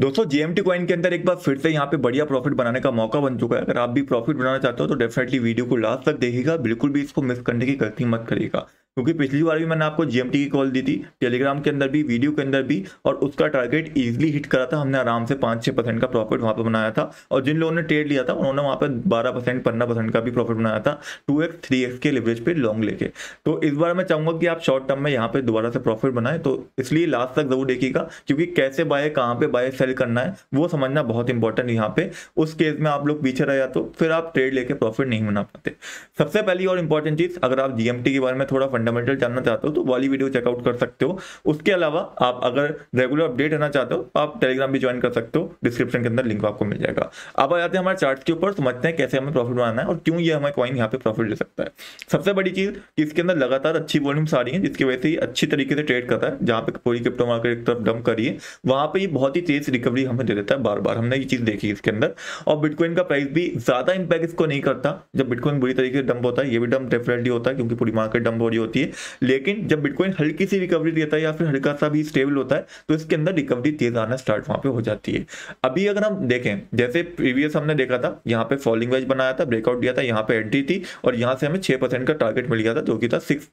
दोस्तों GMT coin के अंदर एक बार फिर से यहाँ पे बढ़िया प्रॉफिट बनाने का मौका बन चुका है अगर आप भी प्रॉफिट बनाना चाहते हो तो डेफिनेटली वीडियो को लास्ट तक देखिएगा बिल्कुल भी इसको मिस करने की गलती मत करिएगा क्योंकि पिछली बार भी मैंने आपको जीएमटी की कॉल दी थी टेलीग्राम के अंदर भी वीडियो के अंदर भी और उसका टारगेट इजिली हिट करा था हमने आराम से पाँच छः परसेंट का प्रॉफिट वहाँ पर बनाया था और जिन लोगों ने ट्रेड लिया था उन्होंने वहाँ पर बारह परसेंट पंद्रह परसेंट का भी प्रॉफिट बनाया था टू एक्स थ्री एक्स के लेवरेज पे लॉन्ग लेके तो इस बार मैं चाहूँगा कि आप शॉर्ट टर्म में यहाँ पर दोबारा से प्रॉफिट बनाए तो इसलिए लास्ट तक जरूर देखिएगा क्योंकि कैसे बाय कहाँ पे बाय सेल करना है वो समझना बहुत इंपॉर्टेंट यहाँ पे उस केस में आप लोग पीछे रह जाते तो फिर आप ट्रेड लेके प्रॉफिट नहीं बना पाते सबसे पहली और इंपॉर्टेंट चीज़ अगर आप जीएमटी के बारे में थोड़ा फंडामेंटल जानना चाहते हो तो वाली वीडियो चेकआउट कर सकते हो उसके अलावा आप अगर रेगुलर अपडेट रहना चाहते हो तो आप टेलीग्राम भी ज्वाइन कर सकते हो डिस्क्रिप्शन के अंदर लिंक आपको मिल जाएगा अब आ जाते हैं हमारे चार्ट के ऊपर समझते हैं कैसे हमें प्रॉफिट बनाना है और क्यों ये हमें कॉइन यहाँ पे प्रॉफिट दे सकता है सबसे बड़ी चीज कि इसके अंदर लगातार अच्छी वॉल्यूम्स आ रही है जिसकी वजह से अच्छी तरीके से ट्रेड करता है जहाँ पे पूरी क्रिप्टो मार्केट एक तरफ डम करिए वहाँ पे ये बहुत ही तेज रिकवरी हमें दे देता है बार बार हमने ये चीज देखी इसके अंदर और बिटकॉइन का प्राइस भी ज्यादा इंपैक्ट इसको नहीं करता जब बिटकॉइन बुरी तरीके से डंप होता है ये भी डंप डेफिनेटली होता है क्योंकि पूरी मार्केट डंप हो रही होती है लेकिन जब बिटकॉइन हल्की सी रिकवरी देता है या फिर हल्का सा भी स्टेबल होता है तो इसके अंदर रिकवरी तेज आना स्टार्ट वहां पे हो जाती है अभी अगर हम देखें जैसे प्रीवियस हमने देखा था यहाँ पे फॉलिंग वेज बनाया था ब्रेकआउट दिया था यहाँ पे एंट्री थी और यहाँ से हमें छह का टारगेट मिल गया था जो कि था सिक्स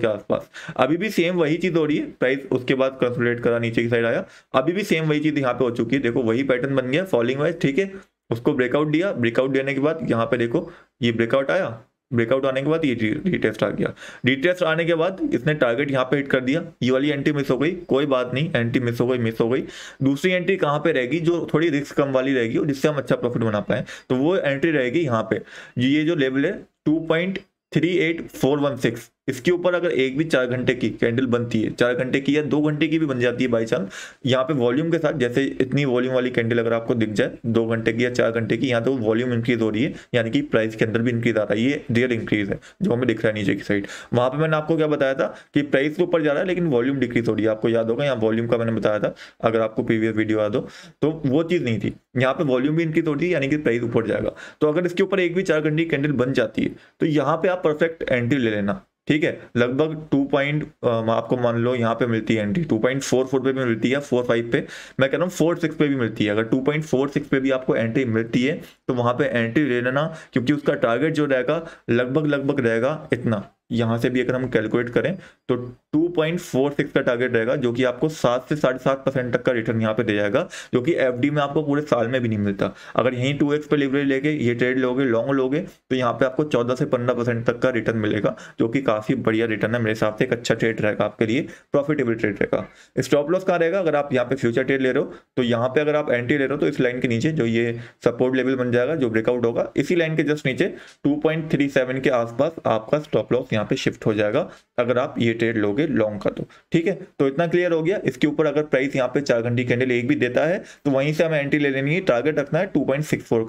के आसपास अभी भी सेम वही चीज़ हो रही है प्राइस उसके बाद कंसुलेट करा नीचे की साइड आया अभी भी सेम वही चीज़ यहाँ पे हो चुकी है देखो वही पैटर्न बन गया फॉलिंग वाइज ठीक है उसको ब्रेकआउट दिया ब्रेकआउट देने के बाद यहाँ पे देखो ये ब्रेकआउट आया ब्रेकआउट आने के बाद ये रिटेस्ट आ गया डी आने के बाद इसने टारगेट यहाँ पे हिट कर दिया ये वाली एंट्री मिस हो गई कोई बात नहीं एंट्री मिस हो गई मिस हो गई दूसरी एंट्री कहाँ पे रहेगी जो थोड़ी रिस्क कम वाली रहेगी और जिससे हम अच्छा प्रॉफिट बना पाए तो वो एंट्री रहेगी यहाँ पे ये जो लेवल है two point three eight four one six इसके ऊपर अगर एक भी चार घंटे की कैंडल बनती है चार घंटे की या दो घंटे की भी बन जाती है बाई चांस यहाँ पे वॉल्यूम के साथ जैसे इतनी वॉल्यूम वाली कैंडल अगर आपको दिख जाए दो घंटे की या चार घंटे की यहाँ तो वॉल्यूम इंक्रीज हो रही है यानी कि प्राइस के अंदर भी इंक्रीज आ रहा है ये रियल इंक्रीज है जो हमें दिख रहा है नीचे की साइड वहां पर मैंने आपको क्या बताया था कि प्राइस के ऊपर जा रहा है लेकिन वॉल्यूम डिक्रीज हो रही है आपको याद होगा यहाँ वॉल्यूम का मैंने बताया था अगर आपको प्रीवियस वीडियो याद हो तो वो चीज़ नहीं थी यहाँ पे वॉल्यूम भी इंक्रीज हो रही है यानी कि प्राइस ऊपर जाएगा तो अगर इसके ऊपर एक भी चार घंटे की कैंडल बन जाती है तो यहाँ पे आप परफेक्ट एंट्री ले लेना ठीक है लगभग टू पॉइंट आपको मान लो यहाँ पे मिलती है entry two point four four पे भी मिलती है फोर फाइव पे मैं कह रहा हूँ फोर सिक्स पे भी मिलती है अगर टू पॉइंट फोर सिक्स पे भी आपको एंट्री मिलती है तो वहाँ पे एंट्री ले लेना क्योंकि उसका टारगेट जो रहेगा लगभग लगभग रहेगा इतना यहाँ से भी अगर हम कैलकुलेट करें तो 2.46 का टारगेट रहेगा जो कि आपको सात से साढ़े सात परसेंट तक का रिटर्न यहां पे दे जाएगा जो कि एफडी में आपको पूरे साल में भी नहीं मिलता अगर यहीं टू एक्स पे लिवरेज लेके ये ट्रेड लोगे लॉन्ग लोगे तो यहाँ पे आपको चौदह से पंद्रह परसेंट तक का रिटर्न मिलेगा जो कि काफ़ी बढ़िया रिटर्न है मेरे हिसाब से एक अच्छा ट्रेड रहेगा आपके लिए प्रॉफिटेबल ट्रेड रहेगा स्टॉप लॉस का रहेगा अगर आप यहाँ पे फ्यूचर ट्रेड ले रहे हो तो यहाँ पे अगर आप एंट्री ले रहे हो तो इस लाइन के नीचे जो ये सपोर्ट लेवल बन जाएगा जो ब्रेकआउट होगा इसी लाइन के जस्ट नीचे टू के आसपास आपका स्टॉप लॉस यहाँ पे शिफ्ट हो जाएगा अगर आप ये ट्रेड लोगे लॉन्ग का तो ठीक है तो इतना क्लियर हो गया इसके ऊपर अगर प्राइस यहाँ पे चार घंटे कैंडल एक भी देता है तो वहीं से हमें एंट्री ले लेनी है टारगेट रखना है टू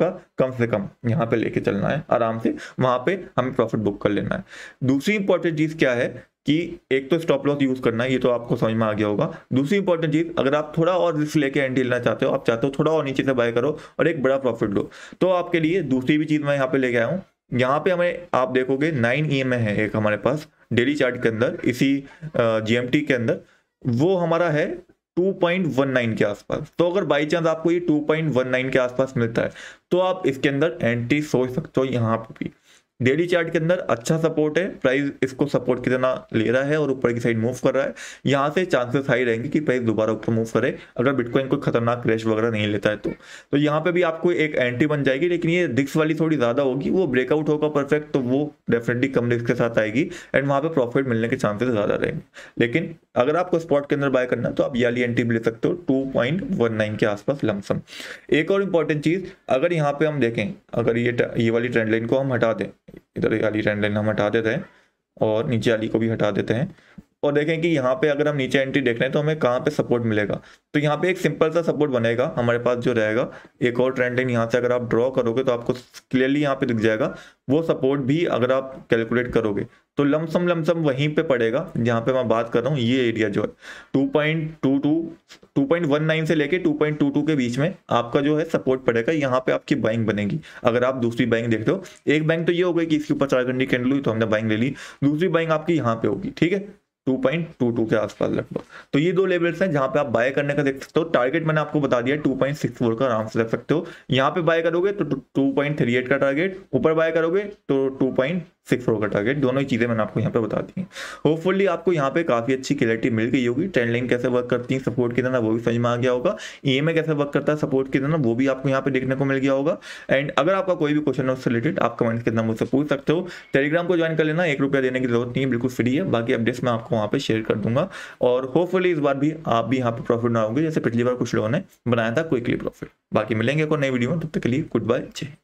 का कम से कम यहाँ पे लेके चलना है आराम से वहां पर हमें प्रॉफिट बुक कर लेना है दूसरी इंपॉर्टेंट चीज क्या है कि एक तो स्टॉप लॉस यूज करना है ये तो आपको समझ में आ गया होगा दूसरी इंपॉर्टेंट चीज अगर आप थोड़ा और रिस्क लेके एंट्री लेना चाहते हो आप चाहते हो थोड़ा और नीचे से बाय करो और एक बड़ा प्रॉफिट लो तो आपके लिए दूसरी भी चीज मैं यहाँ पे लेके आया हूँ यहाँ पे हमें आप देखोगे नाइन ई e है एक हमारे पास डेली चार्ट के अंदर इसी जी के अंदर वो हमारा है 2.19 के आसपास तो अगर बाई चांस आपको ये 2.19 के आसपास मिलता है तो आप इसके अंदर एंट्री सोच सकते हो यहाँ पे भी डेली चार्ट के अंदर अच्छा सपोर्ट है प्राइस इसको सपोर्ट कितना ले रहा है और ऊपर की साइड मूव कर रहा है यहाँ से चांसेस हाई रहेंगे कि प्राइस दोबारा ऊपर मूव करे अगर बिटकॉइन कोई खतरनाक क्रैश वगैरह नहीं लेता है तो तो यहाँ पे भी आपको एक एंट्री बन जाएगी लेकिन ये रिक्स वाली थोड़ी ज्यादा होगी वो ब्रेकआउट होगा परफेक्ट तो वो डेफिनेटली कम रिस्क के साथ आएगी एंड वहाँ पे प्रॉफिट मिलने के चांसेस ज्यादा रहेंगे लेकिन अगर आपको स्पॉट के अंदर बाय करना तो आप ये वाली एंट्री भी ले सकते हो टू के आसपास लमसम एक और इंपॉर्टेंट चीज अगर यहाँ पे हम देखें अगर ये ये वाली ट्रेंड लाइन को हम हटा दें इधर वाली ट्रेंड लाइन हम हटा देते हैं और नीचे वाली को भी हटा देते हैं और देखें कि यहाँ पे अगर हम नीचे एंट्री देख रहे हैं तो हमें कहाँ पे सपोर्ट मिलेगा तो यहाँ पे एक सिंपल सा सपोर्ट बनेगा हमारे पास जो रहेगा एक और ट्रेंड लाइन यहाँ से अगर आप ड्रॉ करोगे तो आपको क्लियरली यहाँ पे दिख जाएगा वो सपोर्ट भी अगर आप कैलकुलेट करोगे तो लमसम लमसम वहीं पे पड़ेगा जहाँ पे मैं बात कर रहा हूँ ये एरिया जो है two point two to two point one nine से लेके टू पॉइंट टू टू के बीच में आपका जो है सपोर्ट पड़ेगा यहाँ पे आपकी बाइंग बनेगी अगर आप दूसरी बाइंग देखते हो एक बैंक तो ये हो गई कि इसके ऊपर चार घंटे कैंडल हुई तो हमने बाइंग ले ली दूसरी बाइंग आपकी यहाँ पे होगी ठीक है 2.22 के आसपास लगभग तो ये दो लेवल्स हैं जहां पे आप बाय करने का देख सकते हो टारगेट मैंने आपको बता दिया टू पॉइंट सिक्स फोर का आराम से रख सकते हो यहाँ पे बाय करोगे तो 2.38 का टारगेट ऊपर बाय करोगे तो पॉइंट सिक्स फ्लोर का टारगेट दोनों ही चीज़ें मैंने आपको यहाँ पे बता दी होपफुली आपको यहाँ पे काफ़ी अच्छी क्लियरिटी मिल गई होगी ट्रेंड लाइन कैसे वर्क करती है सपोर्ट की देना वो भी समझ में आ गया होगा ई एम कैसे वर्क करता है सपोर्ट के देना वो भी आपको यहाँ पे देखने को मिल गया होगा एंड अगर आपका कोई भी क्वेश्चन है उससे रिलेटेड आप कमेंट्स के अंदर मुझसे पूछ सकते हो टेलीग्राम को ज्वाइन कर लेना एक रुपया देने की जरूरत नहीं है बिल्कुल फ्री है बाकी अपडेट्स मैं आपको वहाँ पर शेयर कर दूंगा और होपफुली इस बार भी आप भी यहाँ पर प्रॉफिट ना होंगे जैसे पिछली बार कुछ लोगों ने बनाया था क्विकली प्रॉफिट बाकी मिलेंगे को नई वीडियो में तब तक के लिए गुड बाय जय